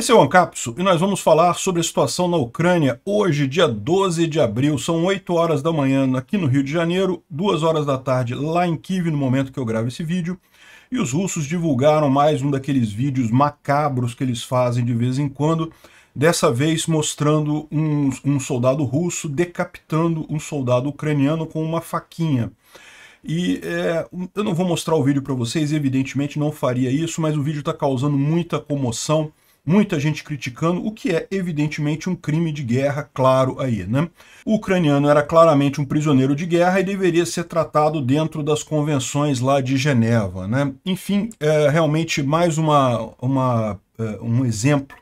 Esse é o Ancapso e nós vamos falar sobre a situação na Ucrânia hoje, dia 12 de abril. São 8 horas da manhã aqui no Rio de Janeiro, 2 horas da tarde lá em Kiev no momento que eu gravo esse vídeo. E os russos divulgaram mais um daqueles vídeos macabros que eles fazem de vez em quando, dessa vez mostrando um, um soldado russo decapitando um soldado ucraniano com uma faquinha. E é, eu não vou mostrar o vídeo para vocês, evidentemente não faria isso, mas o vídeo está causando muita comoção muita gente criticando, o que é evidentemente um crime de guerra, claro aí, né? O ucraniano era claramente um prisioneiro de guerra e deveria ser tratado dentro das convenções lá de Geneva, né? Enfim, é realmente mais uma, uma, é, um exemplo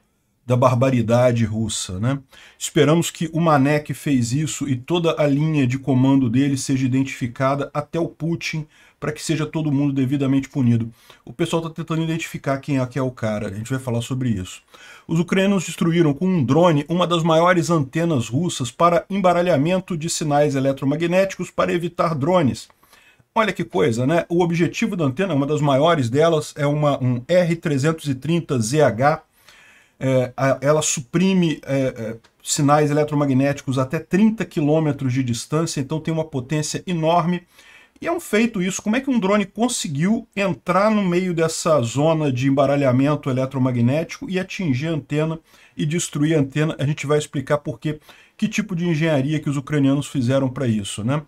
da barbaridade russa. Né? Esperamos que o Manek fez isso e toda a linha de comando dele seja identificada até o Putin para que seja todo mundo devidamente punido. O pessoal está tentando identificar quem é que é o cara, a gente vai falar sobre isso. Os ucranianos destruíram com um drone uma das maiores antenas russas para embaralhamento de sinais eletromagnéticos para evitar drones. Olha que coisa, né? O objetivo da antena, uma das maiores delas, é uma, um R330ZH. É, ela suprime é, é, sinais eletromagnéticos até 30 quilômetros de distância, então tem uma potência enorme. E é um feito isso, como é que um drone conseguiu entrar no meio dessa zona de embaralhamento eletromagnético e atingir a antena e destruir a antena? A gente vai explicar por quê, que tipo de engenharia que os ucranianos fizeram para isso, né?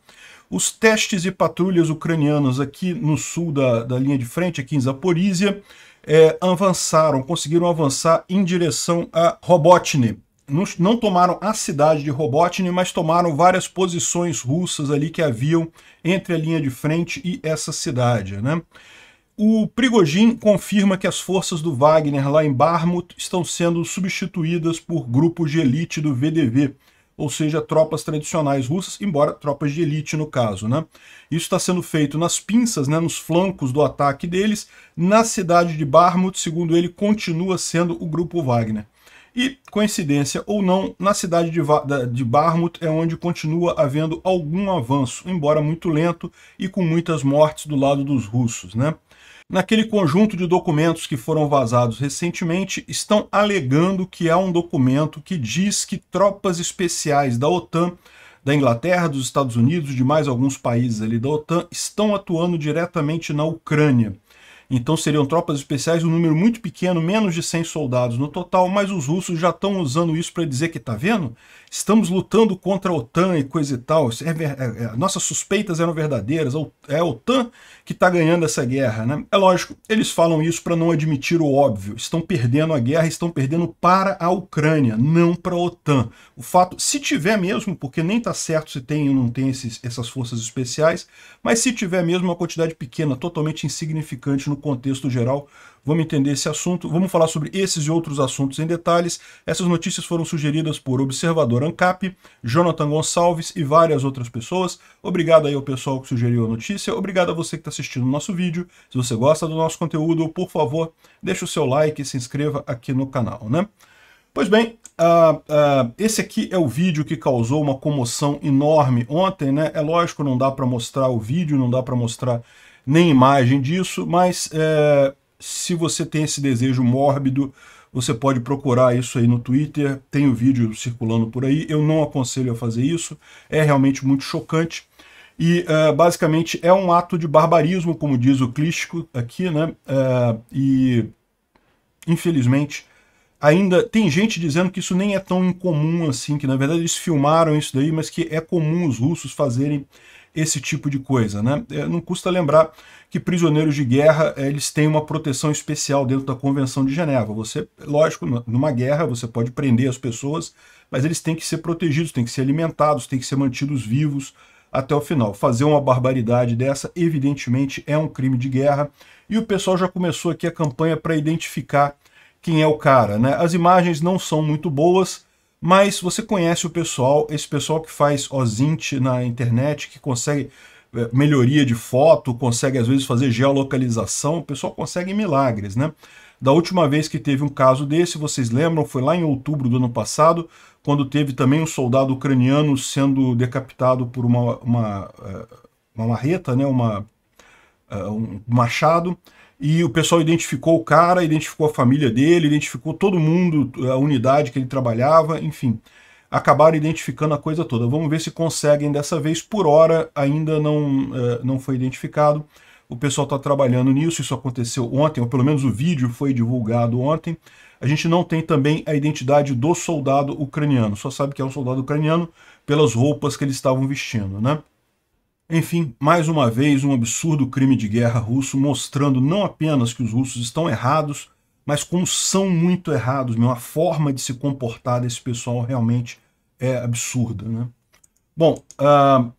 Os testes e patrulhas ucranianas aqui no sul da, da linha de frente, aqui em Zaporizhia, é, avançaram, conseguiram avançar em direção a Robotny, não, não tomaram a cidade de Robotnik, mas tomaram várias posições russas ali que haviam entre a linha de frente e essa cidade, né? O Prigogine confirma que as forças do Wagner lá em Barmut estão sendo substituídas por grupos de elite do VDV, ou seja, tropas tradicionais russas, embora tropas de elite no caso. Né? Isso está sendo feito nas pinças, né, nos flancos do ataque deles. Na cidade de Barmut, segundo ele, continua sendo o grupo Wagner. E, coincidência ou não, na cidade de, de Barmut é onde continua havendo algum avanço, embora muito lento e com muitas mortes do lado dos russos. Né? Naquele conjunto de documentos que foram vazados recentemente, estão alegando que há um documento que diz que tropas especiais da OTAN, da Inglaterra, dos Estados Unidos, de mais alguns países ali da OTAN, estão atuando diretamente na Ucrânia. Então seriam tropas especiais, um número muito pequeno, menos de 100 soldados no total, mas os russos já estão usando isso para dizer que, tá vendo? Estamos lutando contra a OTAN e coisa e tal. É, é, é, nossas suspeitas eram verdadeiras, é a OTAN que está ganhando essa guerra, né? É lógico, eles falam isso para não admitir o óbvio. Estão perdendo a guerra, estão perdendo para a Ucrânia, não para a OTAN. O fato, se tiver mesmo, porque nem está certo se tem ou não tem esses, essas forças especiais, mas se tiver mesmo uma quantidade pequena, totalmente insignificante no contexto geral. Vamos entender esse assunto, vamos falar sobre esses e outros assuntos em detalhes. Essas notícias foram sugeridas por Observador Ancap, Jonathan Gonçalves e várias outras pessoas. Obrigado aí ao pessoal que sugeriu a notícia, obrigado a você que está assistindo o nosso vídeo. Se você gosta do nosso conteúdo, por favor, deixe o seu like e se inscreva aqui no canal, né? Pois bem, uh, uh, esse aqui é o vídeo que causou uma comoção enorme ontem, né? É lógico, não dá para mostrar o vídeo, não dá para mostrar nem imagem disso, mas é, se você tem esse desejo mórbido, você pode procurar isso aí no Twitter, tem o um vídeo circulando por aí, eu não aconselho a fazer isso, é realmente muito chocante, e é, basicamente é um ato de barbarismo, como diz o Clístico aqui, né? É, e infelizmente ainda tem gente dizendo que isso nem é tão incomum assim, que na verdade eles filmaram isso daí, mas que é comum os russos fazerem esse tipo de coisa. Né? É, não custa lembrar que prisioneiros de guerra eh, eles têm uma proteção especial dentro da Convenção de Geneva. Você, lógico, numa guerra você pode prender as pessoas, mas eles têm que ser protegidos, têm que ser alimentados, têm que ser mantidos vivos até o final. Fazer uma barbaridade dessa, evidentemente, é um crime de guerra. E o pessoal já começou aqui a campanha para identificar quem é o cara. Né? As imagens não são muito boas, mas você conhece o pessoal, esse pessoal que faz OSINT na internet, que consegue eh, melhoria de foto, consegue às vezes fazer geolocalização, o pessoal consegue milagres, né? Da última vez que teve um caso desse, vocês lembram, foi lá em outubro do ano passado, quando teve também um soldado ucraniano sendo decapitado por uma, uma, eh, uma marreta, né, uma, eh, um machado, e o pessoal identificou o cara, identificou a família dele, identificou todo mundo, a unidade que ele trabalhava, enfim. Acabaram identificando a coisa toda. Vamos ver se conseguem dessa vez. Por hora, ainda não, eh, não foi identificado. O pessoal está trabalhando nisso, isso aconteceu ontem, ou pelo menos o vídeo foi divulgado ontem. A gente não tem também a identidade do soldado ucraniano, só sabe que é um soldado ucraniano pelas roupas que eles estavam vestindo, né? Enfim, mais uma vez, um absurdo crime de guerra russo mostrando não apenas que os russos estão errados, mas como são muito errados, Uma forma de se comportar desse pessoal realmente é absurda. Né? Bom, uh,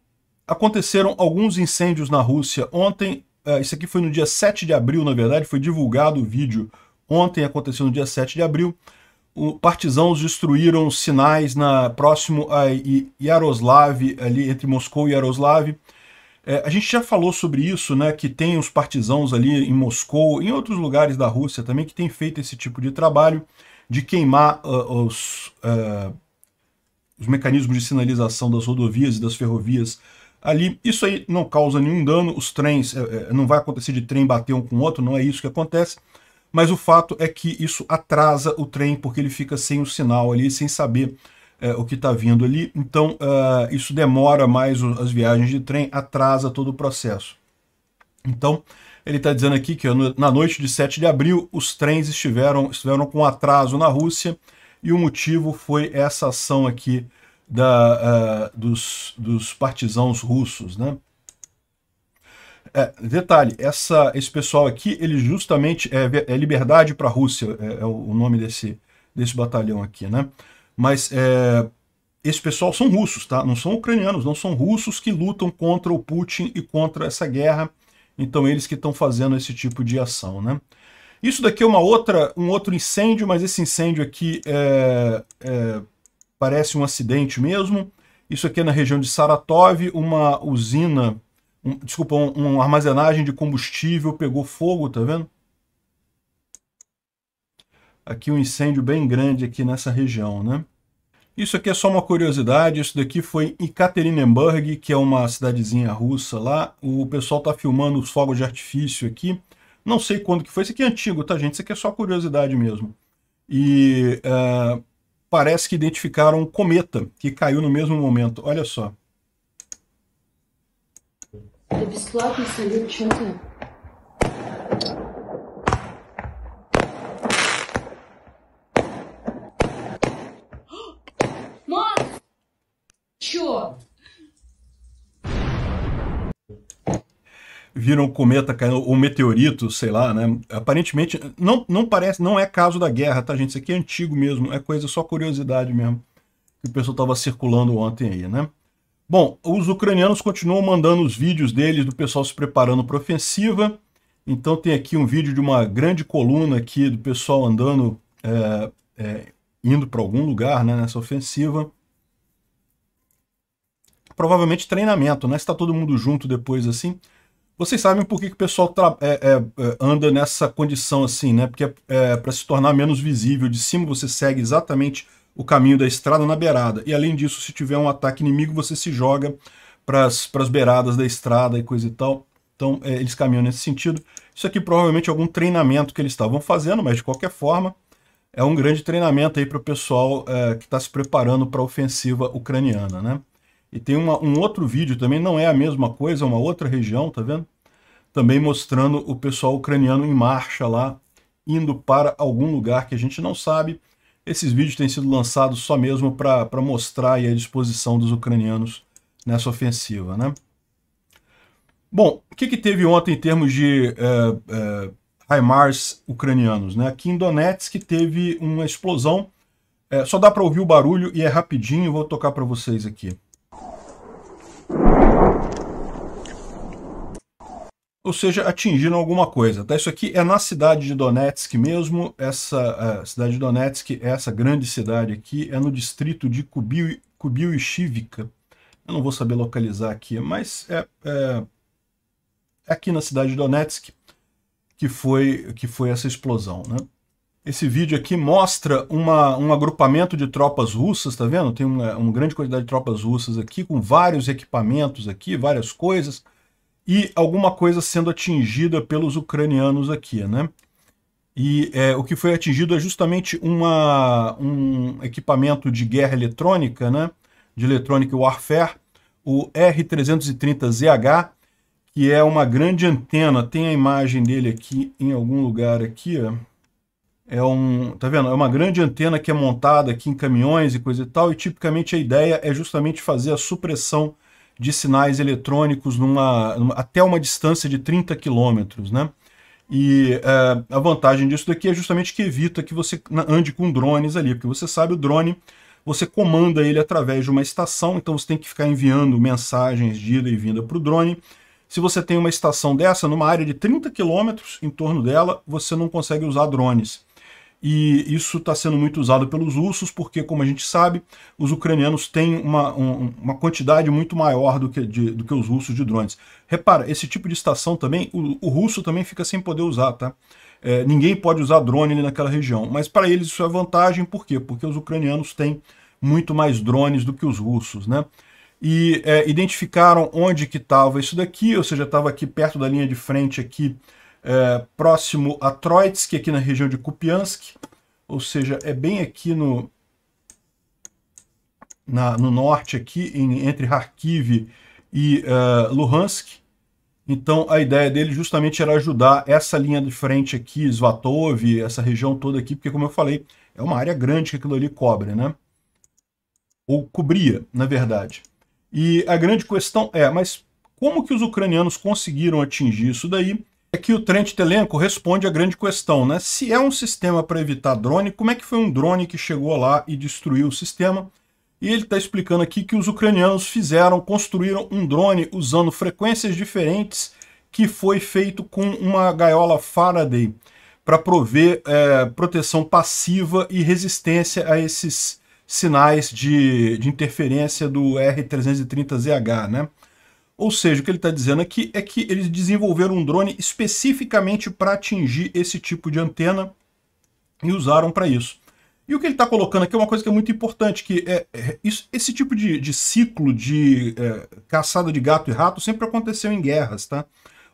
aconteceram alguns incêndios na Rússia ontem, uh, isso aqui foi no dia 7 de abril, na verdade, foi divulgado o vídeo ontem, aconteceu no dia 7 de abril, o, partisãos destruíram sinais na próximo a Yaroslav, ali entre Moscou e Yaroslav, é, a gente já falou sobre isso, né, que tem os partisãos ali em Moscou, em outros lugares da Rússia também, que tem feito esse tipo de trabalho de queimar uh, os, uh, os mecanismos de sinalização das rodovias e das ferrovias ali. Isso aí não causa nenhum dano, os trens, uh, não vai acontecer de trem bater um com o outro, não é isso que acontece, mas o fato é que isso atrasa o trem porque ele fica sem o sinal ali, sem saber é, o que está vindo ali. Então, uh, isso demora mais o, as viagens de trem, atrasa todo o processo. Então, ele está dizendo aqui que na noite de 7 de abril, os trens estiveram, estiveram com atraso na Rússia e o motivo foi essa ação aqui da, uh, dos, dos partisãos russos, né? É, detalhe, essa, esse pessoal aqui, ele justamente é, é Liberdade para a Rússia, é, é, o nome desse, desse batalhão aqui, né? mas é, esse pessoal são russos, tá? Não são ucranianos, não são russos que lutam contra o Putin e contra essa guerra. Então eles que estão fazendo esse tipo de ação, né? Isso daqui é uma outra, um outro incêndio, mas esse incêndio aqui é, é, parece um acidente mesmo. Isso aqui é na região de Saratov, uma usina, um, desculpa, um, uma armazenagem de combustível pegou fogo, tá vendo? Aqui um incêndio bem grande aqui nessa região, né? Isso aqui é só uma curiosidade, isso daqui foi em Ekaterinburg, que é uma cidadezinha russa lá. O pessoal tá filmando os fogos de artifício aqui. Não sei quando que foi, isso aqui é antigo, tá gente? Isso aqui é só curiosidade mesmo. E uh, parece que identificaram um cometa que caiu no mesmo momento, olha só. É viram o cometa caindo, ou meteorito, sei lá, né? Aparentemente, não, não parece, não é caso da guerra, tá, gente? Isso aqui é antigo mesmo, é coisa só curiosidade mesmo, que o pessoal tava circulando ontem aí, né? Bom, os ucranianos continuam mandando os vídeos deles do pessoal se preparando para ofensiva. Então tem aqui um vídeo de uma grande coluna aqui do pessoal andando, é, é, indo para algum lugar né, nessa ofensiva. Provavelmente treinamento, né? Está todo mundo junto depois assim. Vocês sabem por que, que o pessoal é, é, é, anda nessa condição assim, né? Porque é, é para se tornar menos visível, de cima você segue exatamente o caminho da estrada na beirada. E além disso, se tiver um ataque inimigo, você se joga para as beiradas da estrada e coisa e tal. Então é, eles caminham nesse sentido. Isso aqui provavelmente é algum treinamento que eles estavam fazendo, mas de qualquer forma é um grande treinamento aí para o pessoal é, que está se preparando para a ofensiva ucraniana, né? E tem uma, um outro vídeo também, não é a mesma coisa, é uma outra região, tá vendo? Também mostrando o pessoal ucraniano em marcha lá, indo para algum lugar que a gente não sabe. Esses vídeos têm sido lançados só mesmo para mostrar a disposição dos ucranianos nessa ofensiva, né? Bom, o que, que teve ontem em termos de é, é, HIMARS ucranianos? Né? Aqui em Donetsk teve uma explosão. É, só dá para ouvir o barulho e é rapidinho, vou tocar para vocês aqui. ou seja, atingiram alguma coisa. Tá? Isso aqui é na cidade de Donetsk mesmo, essa é, cidade de Donetsk, essa grande cidade aqui, é no distrito de Kubil, Kubil Shivka. Eu não vou saber localizar aqui, mas é, é, é aqui na cidade de Donetsk que foi, que foi essa explosão. Né? Esse vídeo aqui mostra uma, um agrupamento de tropas russas, tá vendo? Tem uma, uma grande quantidade de tropas russas aqui, com vários equipamentos aqui, várias coisas e alguma coisa sendo atingida pelos ucranianos aqui, né? E é, o que foi atingido é justamente uma, um equipamento de guerra eletrônica, né? De eletrônica warfare, o R330ZH, que é uma grande antena. Tem a imagem dele aqui em algum lugar aqui, ó. É um, tá vendo? É uma grande antena que é montada aqui em caminhões e coisa e tal, e tipicamente a ideia é justamente fazer a supressão de sinais eletrônicos numa, numa até uma distância de 30 quilômetros, né? E é, a vantagem disso daqui é justamente que evita que você ande com drones ali, porque você sabe o drone, você comanda ele através de uma estação, então você tem que ficar enviando mensagens de ida e vinda para o drone. Se você tem uma estação dessa, numa área de 30 quilômetros em torno dela, você não consegue usar drones e isso está sendo muito usado pelos russos, porque, como a gente sabe, os ucranianos têm uma, um, uma quantidade muito maior do que, de, do que os russos de drones. Repara, esse tipo de estação também, o, o russo também fica sem poder usar, tá? É, ninguém pode usar drone ali naquela região, mas para eles isso é vantagem, por quê? Porque os ucranianos têm muito mais drones do que os russos, né? E é, identificaram onde que estava isso daqui, ou seja, estava aqui perto da linha de frente aqui, é, próximo a Troitsk, aqui na região de Kupiansk, ou seja, é bem aqui no, na, no norte, aqui em, entre Kharkiv e uh, Luhansk. Então a ideia dele justamente era ajudar essa linha de frente aqui, Svatov, essa região toda aqui, porque como eu falei, é uma área grande que aquilo ali cobre, né? Ou cobria, na verdade. E a grande questão é, mas como que os ucranianos conseguiram atingir isso daí? aqui o Trent telenco responde a grande questão, né? Se é um sistema para evitar drone, como é que foi um drone que chegou lá e destruiu o sistema? E ele está explicando aqui que os ucranianos fizeram, construíram um drone usando frequências diferentes que foi feito com uma gaiola Faraday para prover é, proteção passiva e resistência a esses sinais de, de interferência do R330ZH, né? Ou seja, o que ele está dizendo aqui é que eles desenvolveram um drone especificamente para atingir esse tipo de antena e usaram para isso. E o que ele está colocando aqui é uma coisa que é muito importante, que é, é isso, esse tipo de, de ciclo de é, caçada de gato e rato sempre aconteceu em guerras, tá?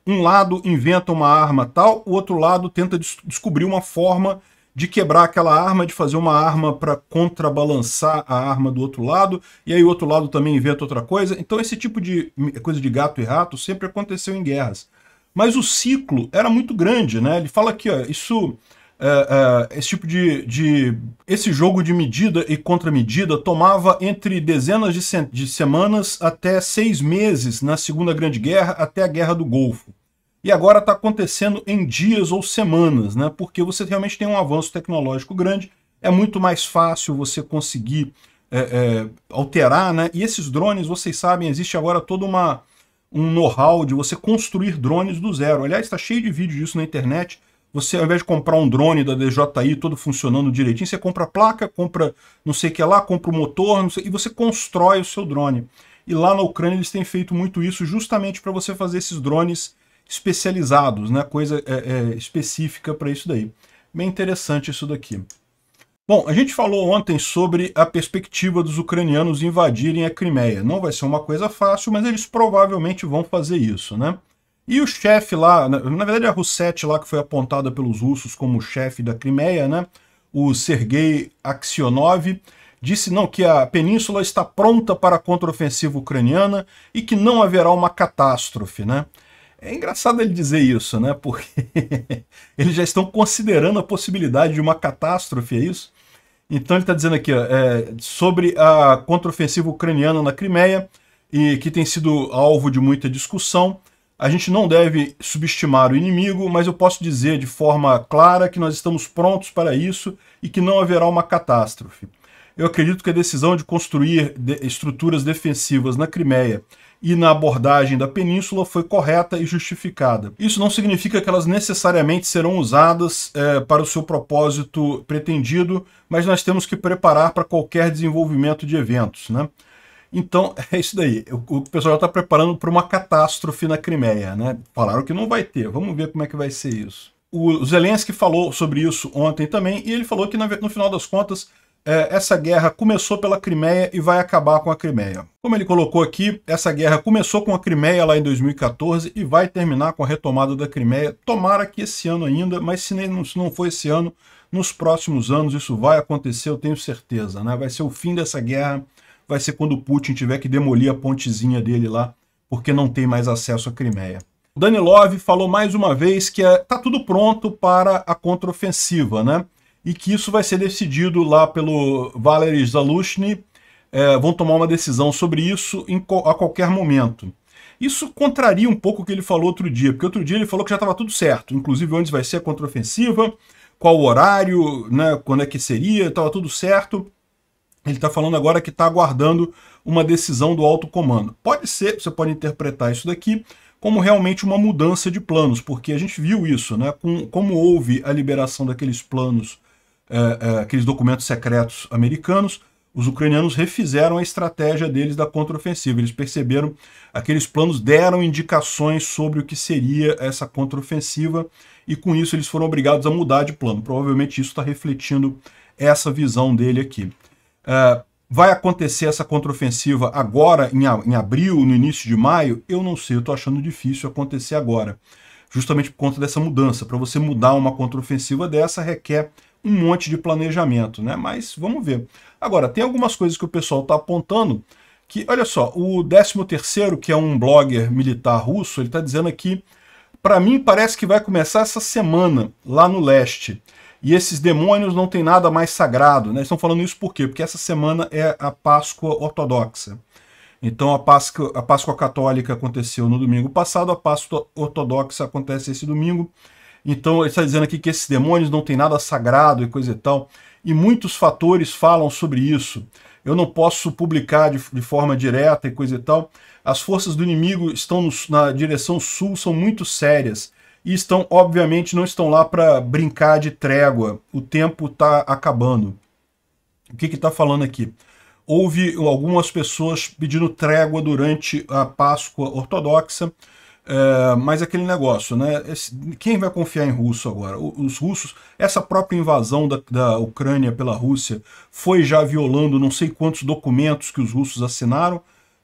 Um lado inventa uma arma tal, o outro lado tenta des descobrir uma forma de quebrar aquela arma, de fazer uma arma para contrabalançar a arma do outro lado, e aí o outro lado também inventa outra coisa. Então esse tipo de coisa de gato e rato sempre aconteceu em guerras. Mas o ciclo era muito grande, né? Ele fala aqui, ó, isso... É, é, esse tipo de, de... Esse jogo de medida e contramedida tomava entre dezenas de, de semanas até seis meses na Segunda Grande Guerra até a Guerra do Golfo e agora está acontecendo em dias ou semanas, né? porque você realmente tem um avanço tecnológico grande, é muito mais fácil você conseguir é, é, alterar, né? e esses drones, vocês sabem, existe agora toda uma um know-how de você construir drones do zero. Aliás, está cheio de vídeo disso na internet, você, ao invés de comprar um drone da DJI todo funcionando direitinho, você compra a placa, compra não sei o que lá, compra o motor, sei, e você constrói o seu drone. E lá na Ucrânia eles têm feito muito isso justamente para você fazer esses drones especializados, né? coisa é, é, específica para isso daí. Bem interessante isso daqui. Bom, a gente falou ontem sobre a perspectiva dos ucranianos invadirem a Crimeia. Não vai ser uma coisa fácil, mas eles provavelmente vão fazer isso, né? E o chefe lá, na, verdade a Russet lá que foi apontada pelos russos como chefe da Crimeia, né? O Sergei Aksionov, disse não que a península está pronta para a contraofensiva ucraniana e que não haverá uma catástrofe, né? É engraçado ele dizer isso, né? Porque eles já estão considerando a possibilidade de uma catástrofe, é isso? Então ele está dizendo aqui ó, é, sobre a contraofensiva ucraniana na Crimeia, e que tem sido alvo de muita discussão. A gente não deve subestimar o inimigo, mas eu posso dizer de forma clara que nós estamos prontos para isso e que não haverá uma catástrofe. Eu acredito que a decisão de construir de estruturas defensivas na Crimeia e na abordagem da península foi correta e justificada. Isso não significa que elas necessariamente serão usadas é, para o seu propósito pretendido, mas nós temos que preparar para qualquer desenvolvimento de eventos. Né? Então, é isso daí. O, pessoal já está preparando para uma catástrofe na Crimeia. Né? Falaram que não vai ter. Vamos ver como é que vai ser isso. O Zelensky falou sobre isso ontem também, e ele falou que, no final das contas, é, essa guerra começou pela Crimeia e vai acabar com a Crimeia. Como ele colocou aqui, essa guerra começou com a Crimeia lá em 2014 e vai terminar com a retomada da Crimeia. Tomara que esse ano ainda, mas se não, se não for esse ano, nos próximos anos isso vai acontecer, eu tenho certeza. Né? Vai ser o fim dessa guerra, vai ser quando o Putin tiver que demolir a pontezinha dele lá, porque não tem mais acesso à Crimeia. Danilov falou mais uma vez que está é, tudo pronto para a contraofensiva, né? e que isso vai ser decidido lá pelo Valery Zalushny, é, vão tomar uma decisão sobre isso em, a qualquer momento. Isso contraria um pouco o que ele falou outro dia, porque outro dia ele falou que já estava tudo certo, inclusive onde vai ser a contraofensiva, qual o horário, né, quando é que seria, estava tudo certo. Ele está falando agora que está aguardando uma decisão do alto comando. Pode ser, você pode interpretar isso daqui como realmente uma mudança de planos, porque a gente viu isso, né? Com, como houve a liberação daqueles planos é, é, aqueles documentos secretos americanos, os ucranianos refizeram a estratégia deles da contraofensiva. Eles perceberam, aqueles planos deram indicações sobre o que seria essa contraofensiva e com isso eles foram obrigados a mudar de plano. Provavelmente isso está refletindo essa visão dele aqui. É, vai acontecer essa contraofensiva agora, em, em, abril, no início de maio? Eu não sei, eu estou achando difícil acontecer agora. Justamente por conta dessa mudança. Para você mudar uma contraofensiva dessa, requer um monte de planejamento, né? Mas vamos ver. Agora, tem algumas coisas que o pessoal está apontando que, olha só, o 13º, que é um blogger militar russo, ele está dizendo aqui, para mim parece que vai começar essa semana, lá no leste. E esses demônios não tem nada mais sagrado, né? Estão falando isso por quê? Porque essa semana é a Páscoa ortodoxa. Então a Páscoa, a Páscoa católica aconteceu no domingo passado, a Páscoa ortodoxa acontece esse domingo. Então ele está dizendo aqui que esses demônios não têm nada sagrado e coisa e tal. E muitos fatores falam sobre isso. Eu não posso publicar de, de forma direta e coisa e tal. As forças do inimigo estão no, na direção sul, são muito sérias. E estão, obviamente, não estão lá para brincar de trégua. O tempo está acabando. O que está falando aqui? Houve algumas pessoas pedindo trégua durante a Páscoa ortodoxa é, mas aquele negócio, né? Quem vai confiar em russo agora? Os russos, essa própria invasão da, da Ucrânia pela Rússia foi já violando não sei quantos documentos que os russos assinaram.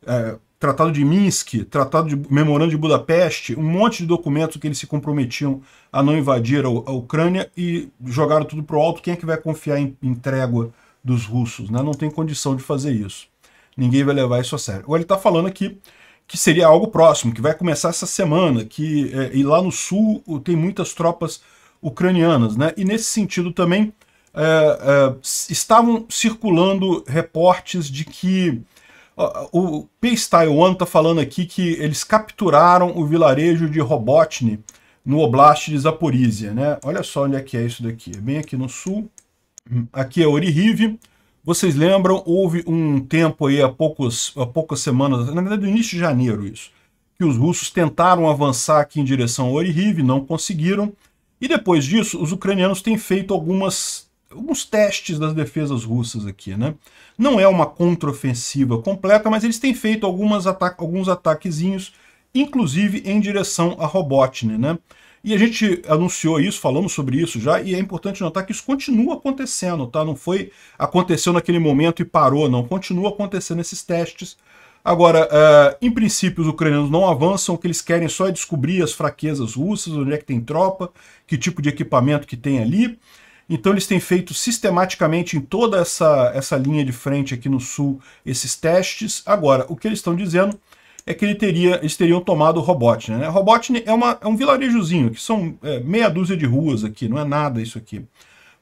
É, tratado de Minsk, Tratado de Memorando de Budapeste, um monte de documentos que eles se comprometiam a não invadir a, a Ucrânia e jogaram tudo pro alto. Quem é que vai confiar em, em trégua dos russos? Né? Não tem condição de fazer isso. Ninguém vai levar isso a sério. Agora ele está falando aqui que seria algo próximo, que vai começar essa semana, que é, e lá no sul tem muitas tropas ucranianas. Né? E nesse sentido também é, é, estavam circulando reportes de que ó, o Pace Taiwan está falando aqui que eles capturaram o vilarejo de Robotny no oblast de Zaporizhia. Né? Olha só onde é que é isso daqui, é bem aqui no sul. Hum, aqui é Orihiv, vocês lembram, houve um tempo aí, há, poucos, há poucas semanas, na verdade, no início de janeiro isso, que os russos tentaram avançar aqui em direção ao Orihiv, não conseguiram. E depois disso, os ucranianos têm feito algumas, alguns testes das defesas russas aqui, né? Não é uma contraofensiva completa, mas eles têm feito algumas ata alguns ataquezinhos, inclusive em direção a Robotny, né? E a gente anunciou isso, falamos sobre isso já, e é importante notar que isso continua acontecendo, tá? Não foi aconteceu naquele momento e parou, não. Continua acontecendo esses testes. Agora, uh, em princípio, os ucranianos não avançam, o que eles querem só é descobrir as fraquezas russas, onde é que tem tropa, que tipo de equipamento que tem ali. Então eles têm feito sistematicamente em toda essa, essa linha de frente aqui no sul esses testes. Agora, o que eles estão dizendo é que ele teria, eles teriam tomado Robotnik. Né? Robotnik é, uma, é um vilarejozinho, que são é, meia dúzia de ruas aqui, não é nada isso aqui.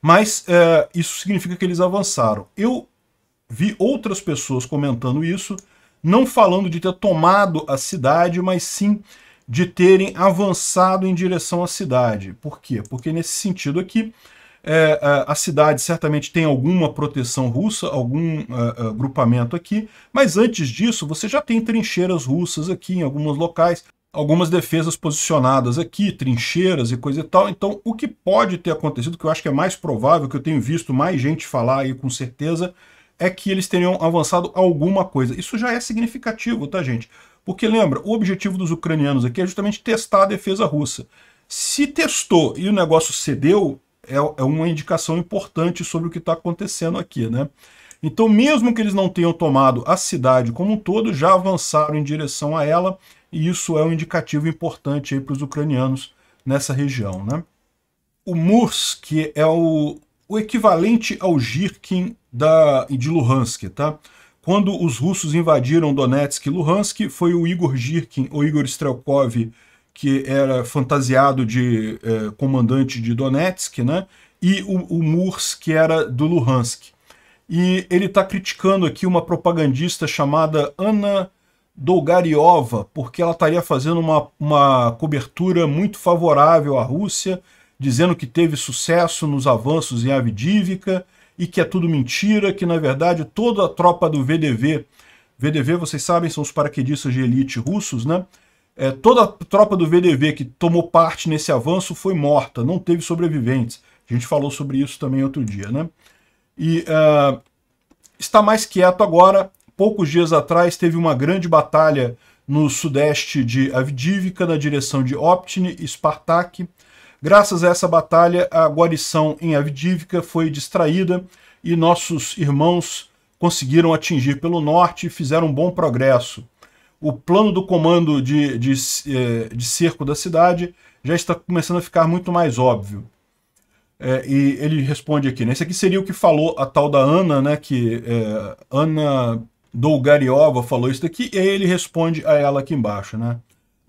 Mas é, isso significa que eles avançaram. Eu vi outras pessoas comentando isso, não falando de ter tomado a cidade, mas sim de terem avançado em direção à cidade. Por quê? Porque nesse sentido aqui, é, é, a, cidade certamente tem alguma proteção russa, algum é, é, agrupamento grupamento aqui, mas antes disso você já tem trincheiras russas aqui em alguns locais, algumas defesas posicionadas aqui, trincheiras e coisa e tal. Então, o que pode ter acontecido, que eu acho que é mais provável, que eu tenho visto mais gente falar aí com certeza, é que eles teriam avançado alguma coisa. Isso já é significativo, tá, gente? Porque lembra, o objetivo dos ucranianos aqui é justamente testar a defesa russa. Se testou e o negócio cedeu, é, é uma indicação importante sobre o que está acontecendo aqui, né? Então, mesmo que eles não tenham tomado a cidade como um todo, já avançaram em direção a ela, e isso é um indicativo importante para os ucranianos nessa região. Né? O Mursk que é o, o equivalente ao Jirkin da, de Luhansk. Tá? Quando os russos invadiram Donetsk e Luhansk, foi o Igor Jirkin, ou Igor Strelkov, que era fantasiado de é, comandante de Donetsk, né? e o, o Murs, que era do Luhansk. E ele está criticando aqui uma propagandista chamada Ana Dolgariova, porque ela estaria fazendo uma, uma cobertura muito favorável à Rússia, dizendo que teve sucesso nos avanços em Avdivka e que é tudo mentira, que na verdade toda a tropa do VDV, VDV vocês sabem, são os paraquedistas de elite russos, né? É, toda a tropa do VDV que tomou parte nesse avanço foi morta, não teve sobreviventes. A gente falou sobre isso também outro dia, né? E uh, está mais quieto agora. Poucos dias atrás teve uma grande batalha no sudeste de Avdívka, na direção de Optine e Spartak. Graças a essa batalha, a guarnição em Avdívka foi distraída e nossos irmãos conseguiram atingir pelo norte e fizeram um bom progresso o plano do comando de, de, eh, de cerco da cidade já está começando a ficar muito mais óbvio. É, e ele responde aqui, né? Esse aqui seria o que falou a tal da Ana, né? Que é, Ana Dolgariova falou isso daqui, e aí ele responde a ela aqui embaixo, né?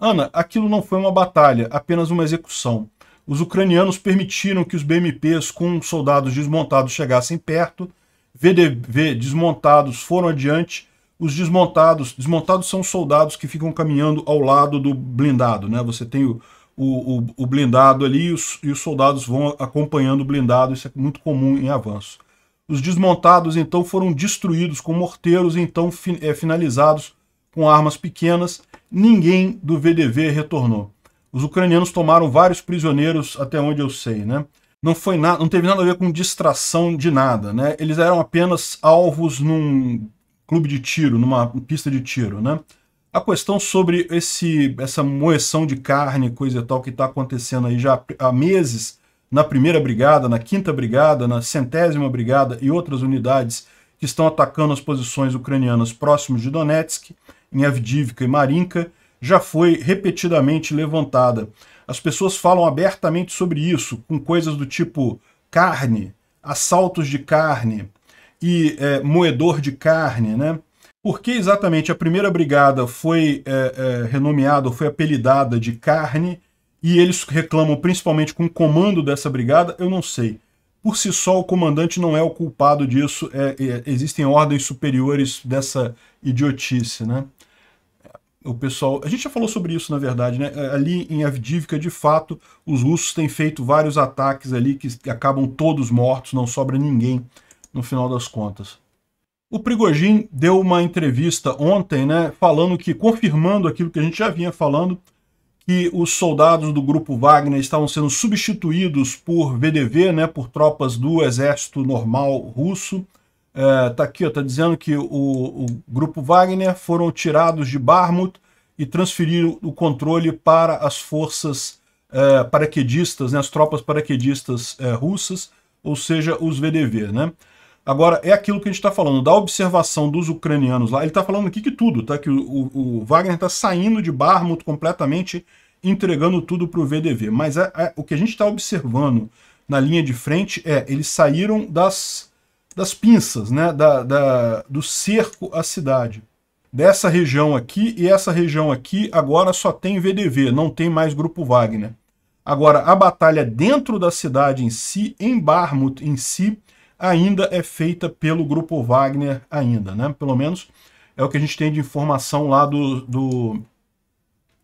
Ana, aquilo não foi uma batalha, apenas uma execução. Os ucranianos permitiram que os BMPs com soldados desmontados chegassem perto, VDV desmontados foram adiante os desmontados. Desmontados são soldados que ficam caminhando ao lado do blindado, né? Você tem o, o, o blindado ali e os, e os soldados vão acompanhando o blindado, isso é muito comum em avanço. Os desmontados, então, foram destruídos com morteiros, então é, finalizados com armas pequenas. Ninguém do VDV retornou. Os ucranianos tomaram vários prisioneiros, até onde eu sei, né? Não, foi na, não teve nada a ver com distração de nada, né? Eles eram apenas alvos num clube de tiro, numa pista de tiro, né? A questão sobre esse, essa moeção de carne, coisa e tal, que está acontecendo aí já há meses na primeira brigada, na quinta brigada, na centésima brigada e outras unidades que estão atacando as posições ucranianas próximos de Donetsk, em Avdivka e Marinka, já foi repetidamente levantada. As pessoas falam abertamente sobre isso, com coisas do tipo carne, assaltos de carne, e é, moedor de carne, né? Por que exatamente a primeira brigada foi é, é, renomeada, foi apelidada de carne, e eles reclamam principalmente com o comando dessa brigada, eu não sei. Por si só, o comandante não é o culpado disso, é, é existem ordens superiores dessa idiotice, né? O pessoal, a gente já falou sobre isso, na verdade, né? É, ali em Avdivka, de fato, os russos têm feito vários ataques ali que acabam todos mortos, não sobra ninguém no final das contas. O Prigogine deu uma entrevista ontem, né, falando que, confirmando aquilo que a gente já vinha falando, que os soldados do grupo Wagner estavam sendo substituídos por VDV, né, por tropas do exército normal russo. É, tá aqui, ó, tá dizendo que o, o grupo Wagner foram tirados de Barmut e transferiram o controle para as forças é, paraquedistas, né, as tropas paraquedistas é, russas, ou seja, os VDV, né? Agora, é aquilo que a gente está falando, da observação dos ucranianos lá. Ele está falando aqui que tudo, tá? Que o, o, Wagner está saindo de Barmut completamente, entregando tudo para o VDV. Mas é, é, o que a gente está observando na linha de frente é, eles saíram das, das pinças, né? Da, da, do cerco à cidade dessa região aqui e essa região aqui agora só tem VDV, não tem mais Grupo Wagner. Agora, a batalha dentro da cidade em si, em Barmut em si, ainda é feita pelo grupo Wagner ainda, né? Pelo menos é o que a gente tem de informação lá do, do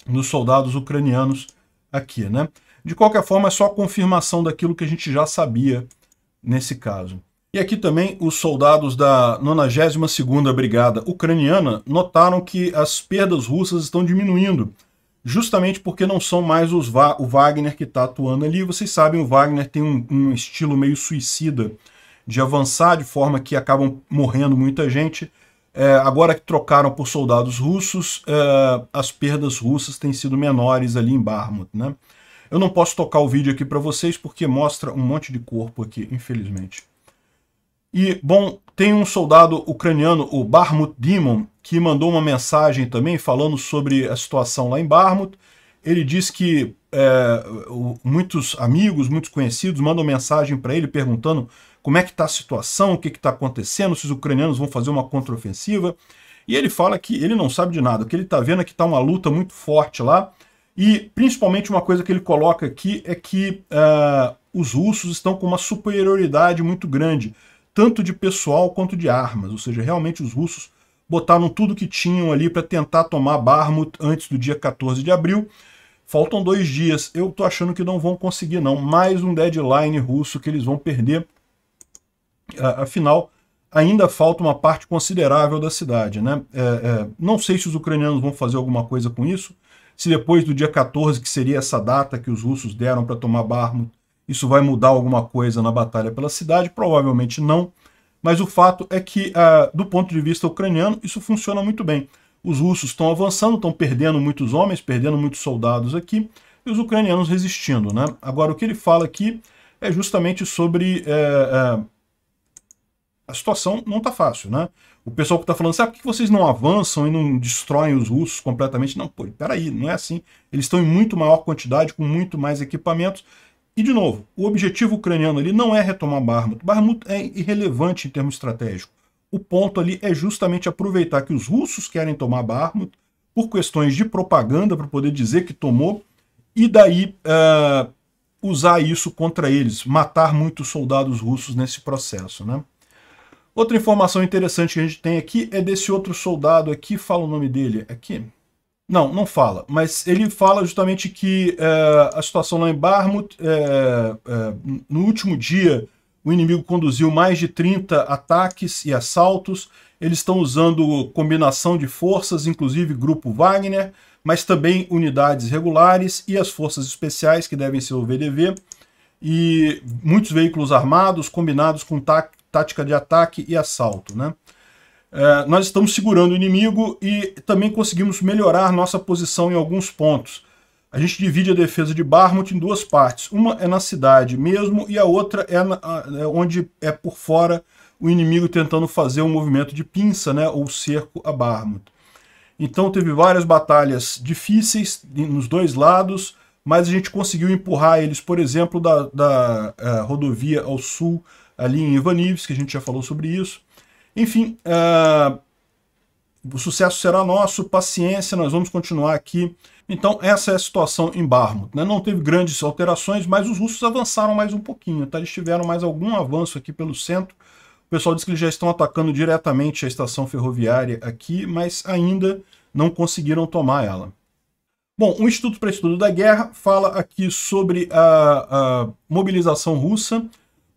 dos soldados ucranianos aqui, né? De qualquer forma, é só confirmação daquilo que a gente já sabia nesse caso. E aqui também os soldados da 92ª Brigada Ucraniana notaram que as perdas russas estão diminuindo, justamente porque não são mais os Va o Wagner que está atuando ali. Vocês sabem, o Wagner tem um, um estilo meio suicida, de avançar de forma que acabam morrendo muita gente. É, agora que trocaram por soldados russos, é, as perdas russas têm sido menores ali em Barmut, né? Eu não posso tocar o vídeo aqui para vocês porque mostra um monte de corpo aqui, infelizmente. E, bom, tem um soldado ucraniano, o Barmut Demon, que mandou uma mensagem também falando sobre a situação lá em Barmut. Ele diz que é, muitos amigos, muitos conhecidos mandam mensagem para ele perguntando como é que está a situação, o que está acontecendo, se os ucranianos vão fazer uma contraofensiva. E ele fala que ele não sabe de nada, o que ele está vendo é que está uma luta muito forte lá, e principalmente uma coisa que ele coloca aqui é que uh, os russos estão com uma superioridade muito grande, tanto de pessoal quanto de armas, ou seja, realmente os russos botaram tudo que tinham ali para tentar tomar Barmut antes do dia 14 de abril. Faltam dois dias, eu estou achando que não vão conseguir não, mais um deadline russo que eles vão perder. Afinal, ainda falta uma parte considerável da cidade. Né? É, é, não sei se os ucranianos vão fazer alguma coisa com isso, se depois do dia 14, que seria essa data que os russos deram para tomar Barmut, isso vai mudar alguma coisa na batalha pela cidade, provavelmente não. Mas o fato é que, ah, do ponto de vista ucraniano, isso funciona muito bem. Os russos estão avançando, estão perdendo muitos homens, perdendo muitos soldados aqui, e os ucranianos resistindo. Né? Agora, o que ele fala aqui é justamente sobre é, a situação não está fácil, né? O pessoal que está falando, sabe assim, ah, por que vocês não avançam e não destroem os russos completamente? Não, pô, peraí, não é assim. Eles estão em muito maior quantidade, com muito mais equipamentos. E, de novo, o objetivo ucraniano ali não é retomar Barmut. Barmut é irrelevante em termos estratégicos. O ponto ali é justamente aproveitar que os russos querem tomar Barmut por questões de propaganda, para poder dizer que tomou, e daí uh, usar isso contra eles, matar muitos soldados russos nesse processo, né? Outra informação interessante que a gente tem aqui é desse outro soldado aqui, fala o nome dele aqui. Não, não fala, mas ele fala justamente que é, a situação lá em Barmut, é, é, no último dia, o inimigo conduziu mais de 30 ataques e assaltos, eles estão usando combinação de forças, inclusive grupo Wagner, mas também unidades regulares e as forças especiais, que devem ser o VDV, e muitos veículos armados combinados com tática de ataque e assalto. Né? É, nós estamos segurando o inimigo e também conseguimos melhorar nossa posição em alguns pontos. A gente divide a defesa de Barmut em duas partes. Uma é na cidade mesmo e a outra é, na, é onde é por fora o inimigo tentando fazer um movimento de pinça né, ou cerco a Barmut. Então teve várias batalhas difíceis nos dois lados, mas a gente conseguiu empurrar eles, por exemplo, da, da é, rodovia ao sul ali em Ivanives, que a gente já falou sobre isso. Enfim, uh, o sucesso será nosso, paciência, nós vamos continuar aqui. Então essa é a situação em Barmut. Né? Não teve grandes alterações, mas os russos avançaram mais um pouquinho. Tá? Eles tiveram mais algum avanço aqui pelo centro. O pessoal diz que eles já estão atacando diretamente a estação ferroviária aqui, mas ainda não conseguiram tomar ela. Bom, o Instituto para Estudo da Guerra fala aqui sobre a, a mobilização russa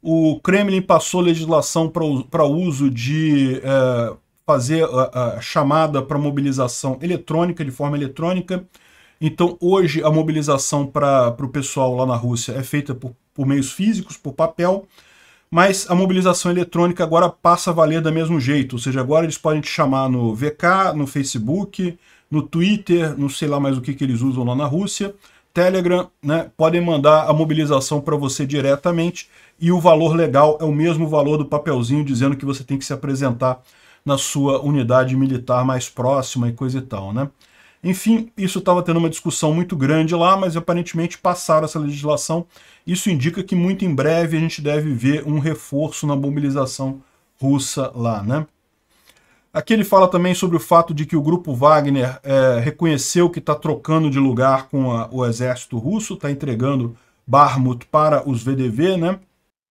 o Kremlin passou legislação para uso de é, fazer a, a chamada para mobilização eletrônica, de forma eletrônica. Então, hoje, a mobilização para o pessoal lá na Rússia é feita por, por meios físicos, por papel, mas a mobilização eletrônica agora passa a valer do mesmo jeito. Ou seja, agora eles podem te chamar no VK, no Facebook, no Twitter, não sei lá mais o que, que eles usam lá na Rússia, Telegram, né? Podem mandar a mobilização para você diretamente e o valor legal é o mesmo valor do papelzinho dizendo que você tem que se apresentar na sua unidade militar mais próxima e coisa e tal, né? Enfim, isso estava tendo uma discussão muito grande lá, mas aparentemente passaram essa legislação. Isso indica que muito em breve a gente deve ver um reforço na mobilização russa lá, né? Aqui ele fala também sobre o fato de que o grupo Wagner é, reconheceu que está trocando de lugar com a, o exército russo, está entregando Barmut para os VDV, né?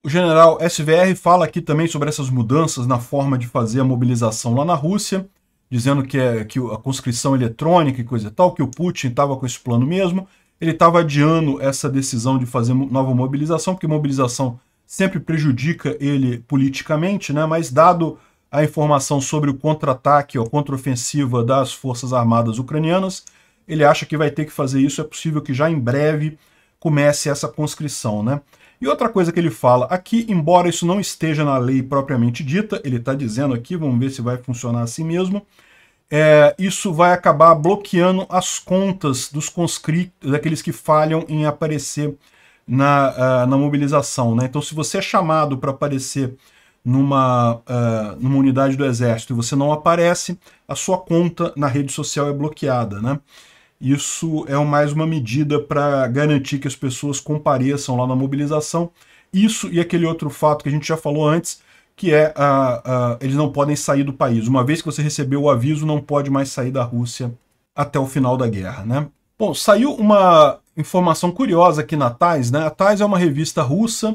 O general SVR fala aqui também sobre essas mudanças na forma de fazer a mobilização lá na Rússia, dizendo que, é, que a conscrição eletrônica e coisa e tal, que o Putin estava com esse plano mesmo, ele estava adiando essa decisão de fazer nova mobilização, porque mobilização sempre prejudica ele politicamente, né? mas dado a informação sobre o contra-ataque, ou contra-ofensiva das forças armadas ucranianas, ele acha que vai ter que fazer isso, é possível que já em breve comece essa conscrição. Né? E outra coisa que ele fala aqui, embora isso não esteja na lei propriamente dita, ele está dizendo aqui, vamos ver se vai funcionar assim mesmo, é, isso vai acabar bloqueando as contas dos conscritos, daqueles que falham em aparecer na, uh, na mobilização. Né? Então, se você é chamado para aparecer numa, uh, numa unidade do exército e você não aparece, a sua conta na rede social é bloqueada. Né? Isso é mais uma medida para garantir que as pessoas compareçam lá na mobilização. Isso e aquele outro fato que a gente já falou antes, que é uh, uh, eles não podem sair do país. Uma vez que você recebeu o aviso, não pode mais sair da Rússia até o final da guerra. Né? Bom, saiu uma informação curiosa aqui na Tais. Né? A Tais é uma revista russa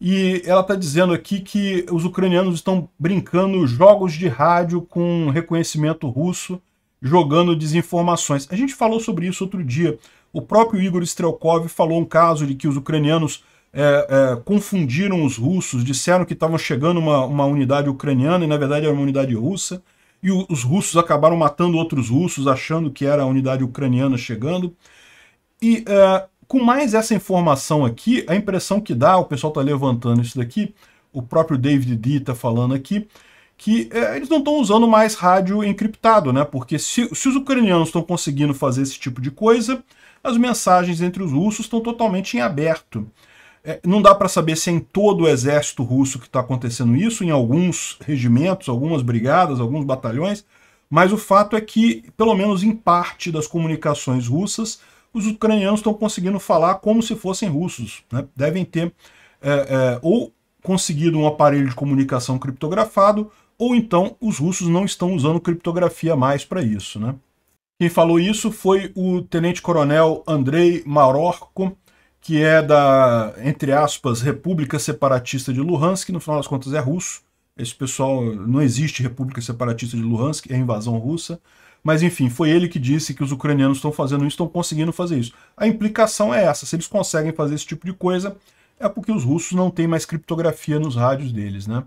e ela está dizendo aqui que os ucranianos estão brincando jogos de rádio com reconhecimento russo jogando desinformações. A gente falou sobre isso outro dia. O próprio Igor Strelkov falou um caso de que os ucranianos é, é, confundiram os russos, disseram que estavam chegando uma, uma unidade ucraniana e na verdade era uma unidade russa. E o, os russos acabaram matando outros russos, achando que era a unidade ucraniana chegando. E é, com mais essa informação aqui, a impressão que dá, o pessoal está levantando isso daqui, o próprio David D está falando aqui, que é, eles não estão usando mais rádio encriptado, né? Porque se, se os ucranianos estão conseguindo fazer esse tipo de coisa, as mensagens entre os russos estão totalmente em aberto. É, não dá para saber se é em todo o exército russo que está acontecendo isso, em alguns regimentos, algumas brigadas, alguns batalhões, mas o fato é que, pelo menos em parte das comunicações russas, os ucranianos estão conseguindo falar como se fossem russos. Né? Devem ter é, é ou conseguido um aparelho de comunicação criptografado ou então os russos não estão usando criptografia mais para isso. Né? Quem falou isso foi o tenente-coronel Andrei Marorko, que é da, entre aspas, República Separatista de Luhansk, no final das contas é russo. Esse pessoal, não existe República Separatista de Luhansk, é invasão russa. Mas enfim, foi ele que disse que os ucranianos estão fazendo isso, estão conseguindo fazer isso. A implicação é essa, se eles conseguem fazer esse tipo de coisa, é porque os russos não têm mais criptografia nos rádios deles, né?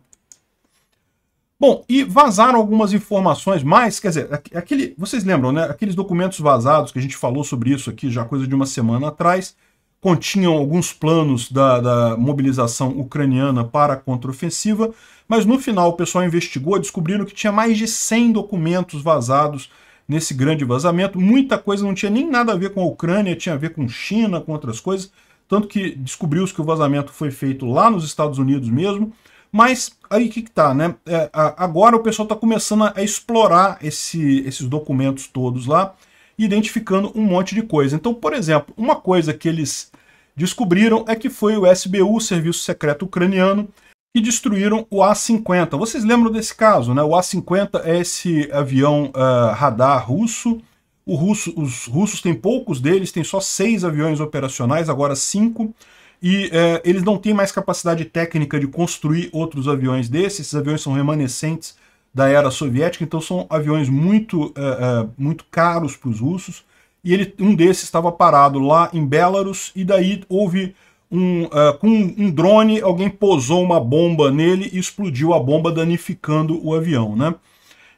Bom, e vazaram algumas informações mais, quer dizer, aquele, vocês lembram, né? Aqueles documentos vazados que a gente falou sobre isso aqui já coisa de uma semana atrás, continham alguns planos da, da mobilização ucraniana para a contraofensiva, mas no final o pessoal investigou, descobriram que tinha mais de 100 documentos vazados nesse grande vazamento. Muita coisa não tinha nem nada a ver com a Ucrânia, tinha a ver com China, com outras coisas. Tanto que descobriu-se que o vazamento foi feito lá nos Estados Unidos mesmo. Mas aí que, que tá, né? É, agora o pessoal está começando a, explorar esse, esses documentos todos lá, identificando um monte de coisa. Então, por exemplo, uma coisa que eles descobriram é que foi o SBU, o Serviço Secreto Ucraniano, que destruíram o A-50. Vocês lembram desse caso, né? O A-50 é esse avião uh, radar russo. Russo, os russos têm poucos deles, tem só seis aviões operacionais, agora cinco e é, eles não têm mais capacidade técnica de construir outros aviões desses. Esses aviões são remanescentes da era soviética, então são aviões muito, é, é, muito caros para os russos. E ele, um desses estava parado lá em Belarus, e daí houve um, é, com um drone, alguém posou uma bomba nele e explodiu a bomba, danificando o avião. Né?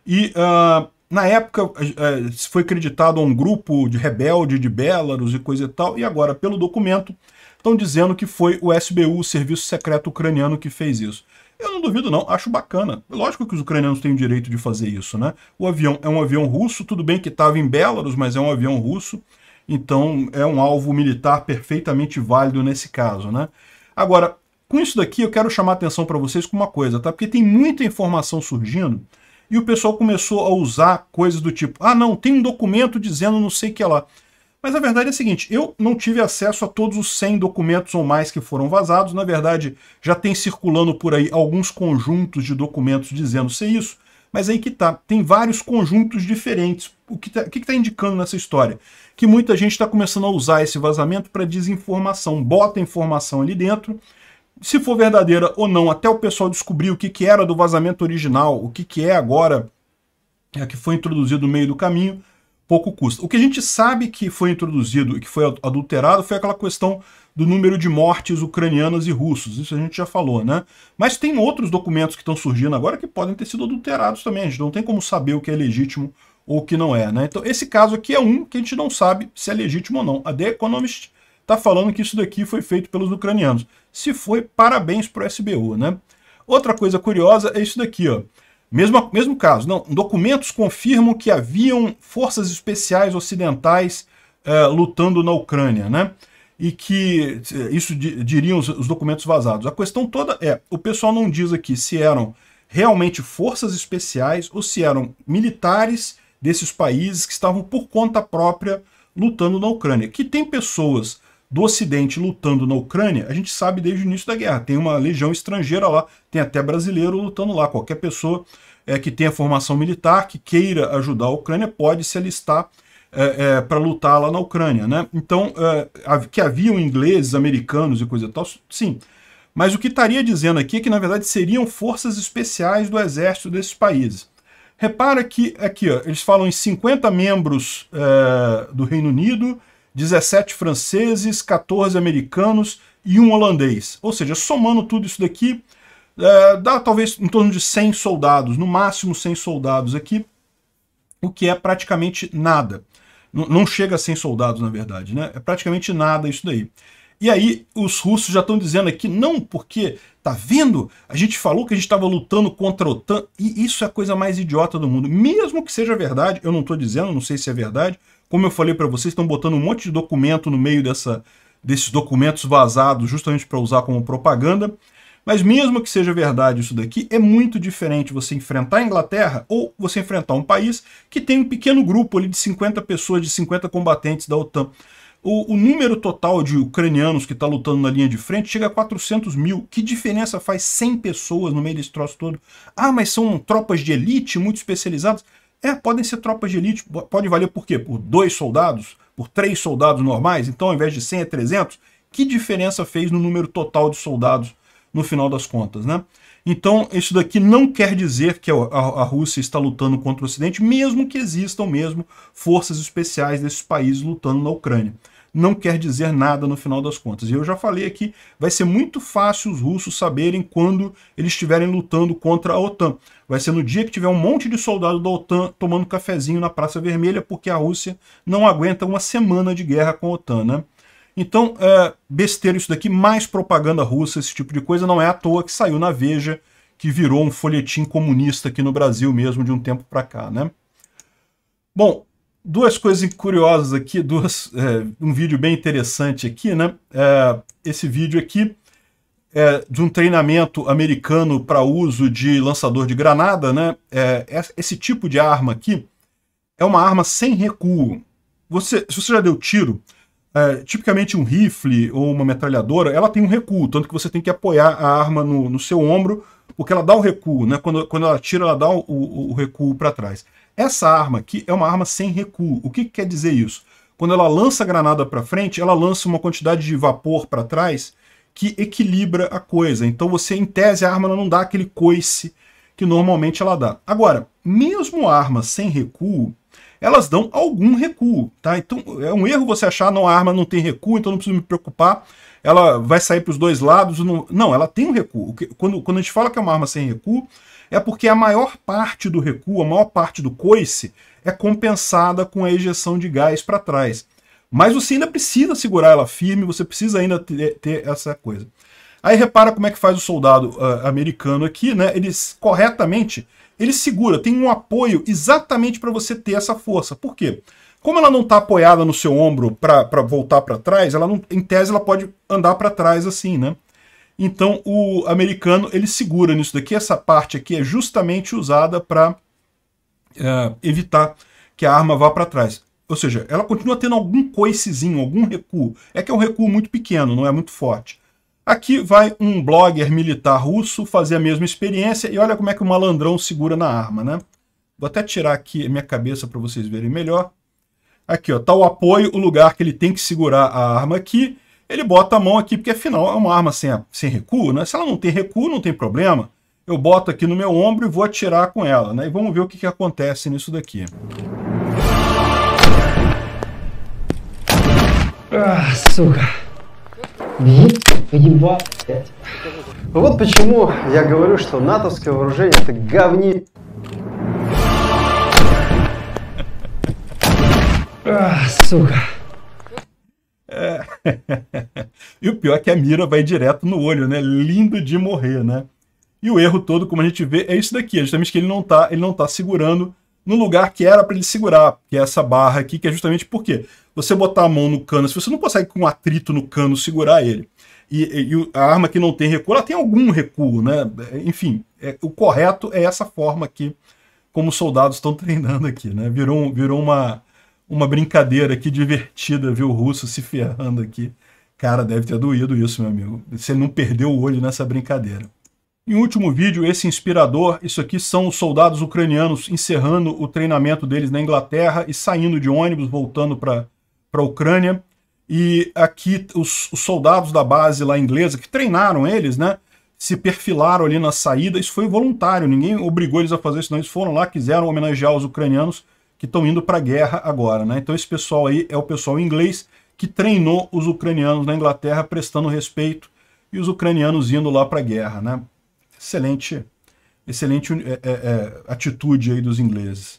E é, na época é, foi acreditado a um grupo de rebelde de Belarus e coisa e tal, e agora, pelo documento, estão dizendo que foi o SBU, o Serviço Secreto Ucraniano, que fez isso. Eu não duvido não, acho bacana. Lógico que os ucranianos têm o direito de fazer isso, né? O avião é um avião russo, tudo bem que estava em Belarus, mas é um avião russo, então é um alvo militar perfeitamente válido nesse caso, né? Agora, com isso daqui eu quero chamar a atenção para vocês com uma coisa, tá? Porque tem muita informação surgindo e o pessoal começou a usar coisas do tipo, ah não, tem um documento dizendo não sei o que lá. Mas a verdade é a seguinte, eu não tive acesso a todos os 100 documentos ou mais que foram vazados, na verdade já tem circulando por aí alguns conjuntos de documentos dizendo ser isso, mas aí que tá, tem vários conjuntos diferentes. O que tá, que tá indicando nessa história? Que muita gente está começando a usar esse vazamento para desinformação, bota informação ali dentro, se for verdadeira ou não, até o pessoal descobrir o que, que era do vazamento original, o que, que é agora, é, que foi introduzido no meio do caminho, pouco custa. O que a gente sabe que foi introduzido e que foi adulterado foi aquela questão do número de mortes ucranianas e russos. Isso a gente já falou, né? Mas tem outros documentos que estão surgindo agora que podem ter sido adulterados também. A gente não tem como saber o que é legítimo ou o que não é, né? Então, esse caso aqui é um que a gente não sabe se é legítimo ou não. A The Economist está falando que isso daqui foi feito pelos ucranianos. Se foi, parabéns para o SBU, né? Outra coisa curiosa é isso daqui, ó. Mesmo, mesmo caso, não, documentos confirmam que haviam forças especiais ocidentais eh, lutando na Ucrânia, né? E que eh, isso diriam os, os documentos vazados. A questão toda é: o pessoal não diz aqui se eram realmente forças especiais ou se eram militares desses países que estavam por conta própria lutando na Ucrânia. Que tem pessoas do Ocidente lutando na Ucrânia, a gente sabe desde o início da guerra. Tem uma legião estrangeira lá, tem até brasileiro lutando lá. Qualquer pessoa é, que tenha formação militar, que queira ajudar a Ucrânia, pode se alistar é, é, para lutar lá na Ucrânia. Né? Então, é, que haviam ingleses, americanos e coisa e tal, sim. Mas o que estaria dizendo aqui é que, na verdade, seriam forças especiais do exército desses países. Repara que aqui ó, eles falam em 50 membros é, do Reino Unido, 17 franceses, 14 americanos e um holandês. Ou seja, somando tudo isso daqui, é, dá talvez em torno de 100 soldados, no máximo 100 soldados aqui, o que é praticamente nada. N não chega a 100 soldados, na verdade, né? É praticamente nada isso daí. E aí os russos já estão dizendo aqui, não, porque, tá vendo? A gente falou que a gente estava lutando contra a OTAN, e isso é a coisa mais idiota do mundo. Mesmo que seja verdade, eu não estou dizendo, não sei se é verdade, como eu falei para vocês, estão botando um monte de documento no meio dessa, desses documentos vazados, justamente para usar como propaganda. Mas mesmo que seja verdade isso daqui, é muito diferente você enfrentar a Inglaterra ou você enfrentar um país que tem um pequeno grupo ali de 50 pessoas, de 50 combatentes da OTAN. O, o número total de ucranianos que está lutando na linha de frente chega a 400 mil. Que diferença faz 100 pessoas no meio desse troço todo? Ah, mas são tropas de elite muito especializadas. É, podem ser tropas de elite. Pode valer por quê? Por dois soldados? Por três soldados normais? Então, ao invés de 100 é 300? Que diferença fez no número total de soldados no final das contas, né? Então, isso daqui não quer dizer que a, a Rússia está lutando contra o Ocidente, mesmo que existam mesmo forças especiais desses países lutando na Ucrânia não quer dizer nada no final das contas. E eu já falei aqui, vai ser muito fácil os russos saberem quando eles estiverem lutando contra a OTAN. Vai ser no dia que tiver um monte de soldado da OTAN tomando cafezinho na Praça Vermelha, porque a Rússia não aguenta uma semana de guerra com a OTAN, né? Então, é, besteira isso daqui, mais propaganda russa, esse tipo de coisa, não é à toa que saiu na Veja, que virou um folhetim comunista aqui no Brasil mesmo de um tempo para cá, né? Bom, duas coisas curiosas aqui, duas, é, um vídeo bem interessante aqui, né? É, esse vídeo aqui é de um treinamento americano para uso de lançador de granada, né? É, é, esse tipo de arma aqui é uma arma sem recuo. Você, se você já deu tiro, é, tipicamente um rifle ou uma metralhadora, ela tem um recuo, tanto que você tem que apoiar a arma no, no seu ombro, porque ela dá o recuo, né? Quando, quando ela tira, ela dá o, o, o recuo para trás. Essa arma aqui é uma arma sem recuo. O que, que quer dizer isso? Quando ela lança a granada para frente, ela lança uma quantidade de vapor para trás que equilibra a coisa. Então você, em tese, a arma não dá aquele coice que normalmente ela dá. Agora, mesmo armas sem recuo, elas dão algum recuo, tá? Então é um erro você achar, não, a arma não tem recuo, então não preciso me preocupar, ela vai sair para os dois lados. Não... não, ela tem um recuo. Quando, quando a gente fala que é uma arma sem recuo, é porque a maior parte do recuo, a maior parte do coice, é compensada com a ejeção de gás para trás. Mas você ainda precisa segurar ela firme, você precisa ainda ter, ter essa coisa. Aí repara como é que faz o soldado uh, americano aqui, né? Ele corretamente, ele segura, tem um apoio exatamente para você ter essa força. Por quê? Como ela não está apoiada no seu ombro para voltar para trás, ela não, em tese ela pode andar para trás assim, né? Então o americano ele segura nisso daqui. Essa parte aqui é justamente usada para é, evitar que a arma vá para trás. Ou seja, ela continua tendo algum coicezinho, algum recuo. É que é um recuo muito pequeno, não é muito forte. Aqui vai um blogger militar russo fazer a mesma experiência e olha como é que o malandrão segura na arma, né? Vou até tirar aqui a minha cabeça para vocês verem melhor. Aqui, ó, tá o apoio, o lugar que ele tem que segurar a arma aqui ele bota a mão aqui, porque afinal é uma arma sem, sem recuo, né? Se ela não tem recuo, não tem problema. Eu boto aqui no meu ombro e vou atirar com ela, né? E vamos ver o que, que acontece nisso daqui. Ah, suga. Беги, беги, Вот почему я говорю, что натовское вооружение это говни. А, сука. É. e o pior é que a mira vai direto no olho, né? Lindo de morrer, né? E o erro todo, como a gente vê, é isso daqui. É justamente que ele não tá, ele não tá segurando no lugar que era para ele segurar, que é essa barra aqui, que é justamente porque você botar a mão no cano, se você não consegue com um atrito no cano segurar ele, e, e, a arma que não tem recuo, ela tem algum recuo, né? Enfim, é, o correto é essa forma aqui, como os soldados estão treinando aqui, né? Virou, virou uma, uma brincadeira aqui divertida, viu o russo se ferrando aqui. Cara, deve ter doído isso, meu amigo. Você não perdeu o olho nessa brincadeira. Em último vídeo, esse inspirador, isso aqui são os soldados ucranianos encerrando o treinamento deles na Inglaterra e saindo de ônibus, voltando para a Ucrânia. E aqui os, os soldados da base lá inglesa, que treinaram eles, né? se perfilaram ali na saída. Isso foi voluntário, ninguém obrigou eles a fazer isso, não. Eles foram lá, quiseram homenagear os ucranianos que estão indo para a guerra agora. Né? Então esse pessoal aí é o pessoal inglês que treinou os ucranianos na Inglaterra prestando respeito e os ucranianos indo lá para a guerra. Né? Excelente, excelente é, é, é, atitude aí dos ingleses.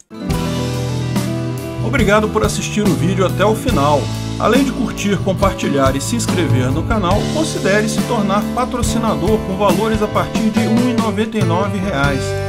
Obrigado por assistir o vídeo até o final. Além de curtir, compartilhar e se inscrever no canal, considere se tornar patrocinador com valores a partir de R$ 1,99